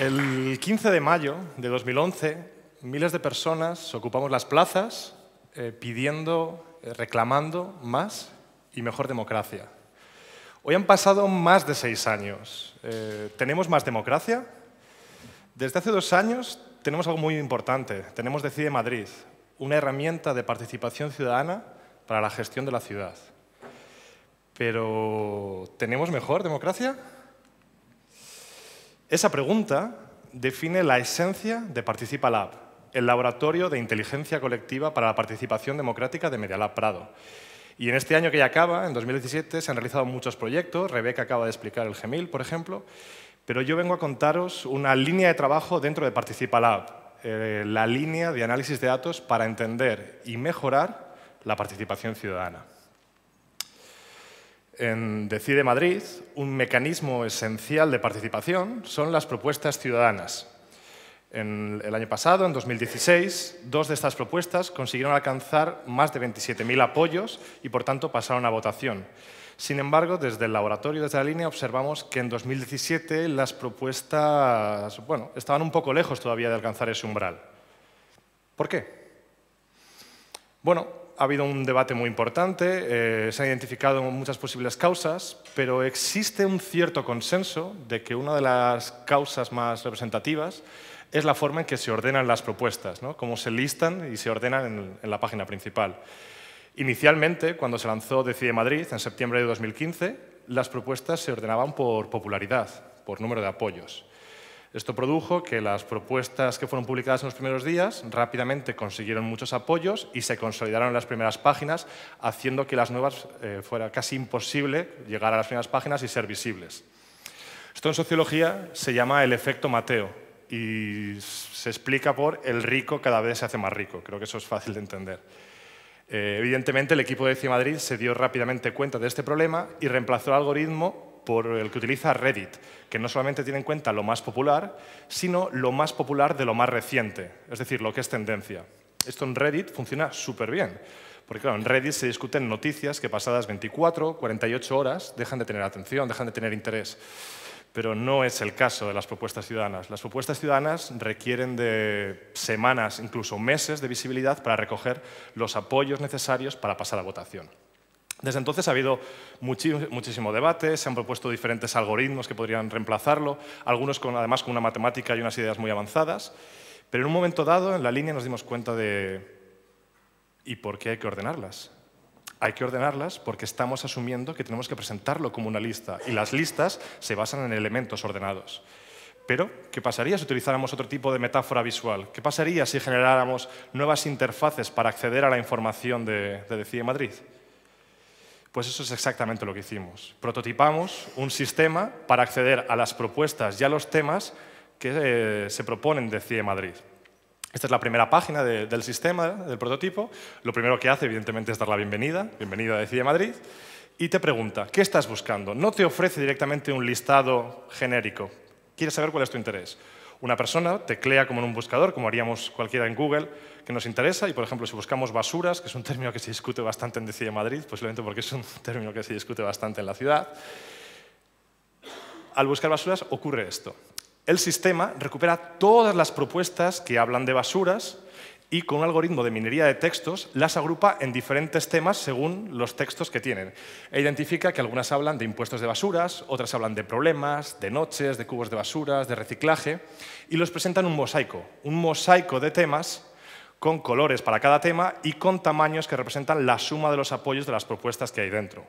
El 15 de mayo de 2011, miles de personas ocupamos las plazas eh, pidiendo, eh, reclamando más y mejor democracia. Hoy han pasado más de seis años. Eh, ¿Tenemos más democracia? Desde hace dos años tenemos algo muy importante. Tenemos Decide Madrid, una herramienta de participación ciudadana para la gestión de la ciudad. Pero, ¿tenemos mejor democracia? Esa pregunta define la esencia de Participa el laboratorio de inteligencia colectiva para la participación democrática de Medialab Prado. Y en este año que ya acaba, en 2017, se han realizado muchos proyectos. Rebeca acaba de explicar el GEMIL, por ejemplo. Pero yo vengo a contaros una línea de trabajo dentro de Participa eh, la línea de análisis de datos para entender y mejorar la participación ciudadana en Decide Madrid, un mecanismo esencial de participación son las propuestas ciudadanas. En el año pasado, en 2016, dos de estas propuestas consiguieron alcanzar más de 27.000 apoyos y, por tanto, pasaron a votación. Sin embargo, desde el laboratorio, desde la línea, observamos que en 2017 las propuestas bueno, estaban un poco lejos todavía de alcanzar ese umbral. ¿Por qué? Bueno, ha habido un debate muy importante, eh, se han identificado muchas posibles causas, pero existe un cierto consenso de que una de las causas más representativas es la forma en que se ordenan las propuestas, ¿no? cómo se listan y se ordenan en la página principal. Inicialmente, cuando se lanzó Decide Madrid, en septiembre de 2015, las propuestas se ordenaban por popularidad, por número de apoyos. Esto produjo que las propuestas que fueron publicadas en los primeros días rápidamente consiguieron muchos apoyos y se consolidaron en las primeras páginas, haciendo que las nuevas eh, fuera casi imposible llegar a las primeras páginas y ser visibles. Esto en sociología se llama el efecto Mateo y se explica por el rico cada vez se hace más rico. Creo que eso es fácil de entender. Eh, evidentemente, el equipo de CIMadrid se dio rápidamente cuenta de este problema y reemplazó el algoritmo por el que utiliza Reddit, que no solamente tiene en cuenta lo más popular, sino lo más popular de lo más reciente, es decir, lo que es tendencia. Esto en Reddit funciona súper bien, porque en Reddit se discuten noticias que pasadas 24, 48 horas dejan de tener atención, dejan de tener interés. Pero no es el caso de las propuestas ciudadanas. Las propuestas ciudadanas requieren de semanas, incluso meses de visibilidad para recoger los apoyos necesarios para pasar a votación. Desde entonces ha habido muchísimo debate, se han propuesto diferentes algoritmos que podrían reemplazarlo, algunos además con una matemática y unas ideas muy avanzadas, pero en un momento dado en la línea nos dimos cuenta de ¿y por qué hay que ordenarlas? Hay que ordenarlas porque estamos asumiendo que tenemos que presentarlo como una lista y las listas se basan en elementos ordenados. Pero, ¿qué pasaría si utilizáramos otro tipo de metáfora visual? ¿Qué pasaría si generáramos nuevas interfaces para acceder a la información de, de Decide Madrid? Pues eso es exactamente lo que hicimos. Prototipamos un sistema para acceder a las propuestas y a los temas que eh, se proponen de CIE Madrid. Esta es la primera página del sistema, del prototipo. Lo primero que hace, evidentemente, es dar la bienvenida, bienvenida de CIE Madrid, y te pregunta, ¿qué estás buscando? No te ofrece directamente un listado genérico. Quieres saber cuál es tu interés. Una persona teclea como en un buscador, como haríamos cualquiera en Google, que nos interesa y, por ejemplo, si buscamos basuras, que es un término que se discute bastante en de Madrid, posiblemente porque es un término que se discute bastante en la ciudad, al buscar basuras ocurre esto. El sistema recupera todas las propuestas que hablan de basuras y con un algoritmo de minería de textos las agrupa en diferentes temas según los textos que tienen. E identifica que algunas hablan de impuestos de basuras, otras hablan de problemas, de noches, de cubos de basuras, de reciclaje, y los presenta en un mosaico, un mosaico de temas con colores para cada tema y con tamaños que representan la suma de los apoyos de las propuestas que hay dentro.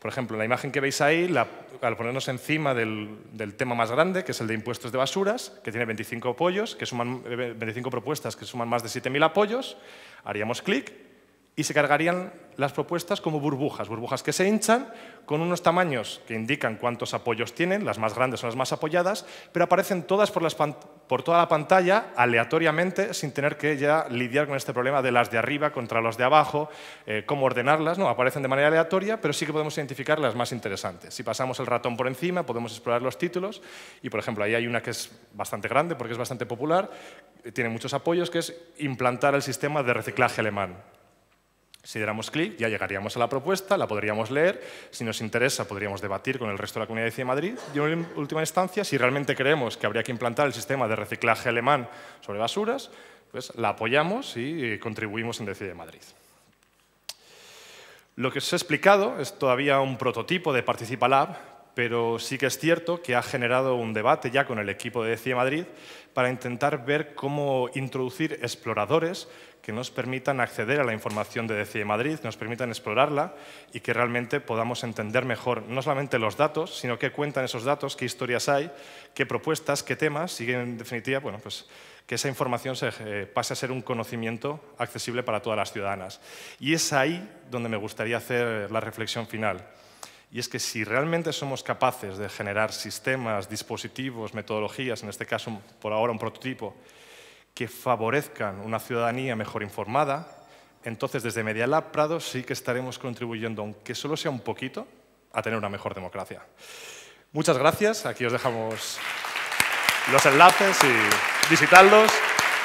Por ejemplo, en la imagen que veis ahí, al ponernos encima del, tema más grande, que es el de impuestos de basuras, que tiene 25 apoyos, que suman, 25 eh, propuestas que suman más de 7.000 apoyos, haríamos clic y se cargarían las propuestas como burbujas, burbujas que se hinchan con unos tamaños que indican cuántos apoyos tienen, las más grandes son las más apoyadas, pero aparecen todas por, toda la pantalla aleatoriamente sin tener que ya lidiar con este problema de las de arriba contra las de abajo, eh, cómo ordenarlas, no, aparecen de manera aleatoria, pero sí que podemos identificar las más interesantes. Si pasamos el ratón por encima, podemos explorar los títulos y, por ejemplo, ahí hay una que es bastante grande porque es bastante popular, eh, tiene muchos apoyos, que es implantar el sistema de reciclaje alemán. Si diéramos clic, ya llegaríamos a la propuesta, la podríamos leer. Si nos interesa, podríamos debatir con el resto de la Comunidad de Madrid. Y en última instancia, si realmente creemos que habría que implantar el sistema de reciclaje alemán sobre basuras, pues la apoyamos y eh, contribuimos en Decide Madrid. Lo que os he explicado es todavía un prototipo de ParticipaLab, pero sí que es cierto que ha generado un debate ya con el equipo de CIE Madrid para intentar ver cómo introducir exploradores que nos permitan acceder a la información de DCI Madrid, nos permitan explorarla y que realmente podamos entender mejor no solamente los datos, sino qué cuentan esos datos, qué historias hay, qué propuestas, qué temas y, en definitiva, pues que esa información eh, pase a ser un conocimiento accesible para todas las ciudadanas. Y es ahí donde me gustaría hacer la reflexión final. Y es que si realmente somos capaces de generar sistemas, dispositivos, metodologías, en este caso por ahora un prototipo, que favorezcan una ciudadanía mejor informada, entonces desde Media Lab Prado sí que estaremos contribuyendo, aunque solo sea un poquito, a tener una mejor democracia. Muchas gracias. Aquí os dejamos los enlaces y visitarlos,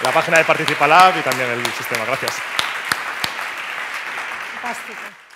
la página de Participalab y también el sistema. Gracias. Fantástico.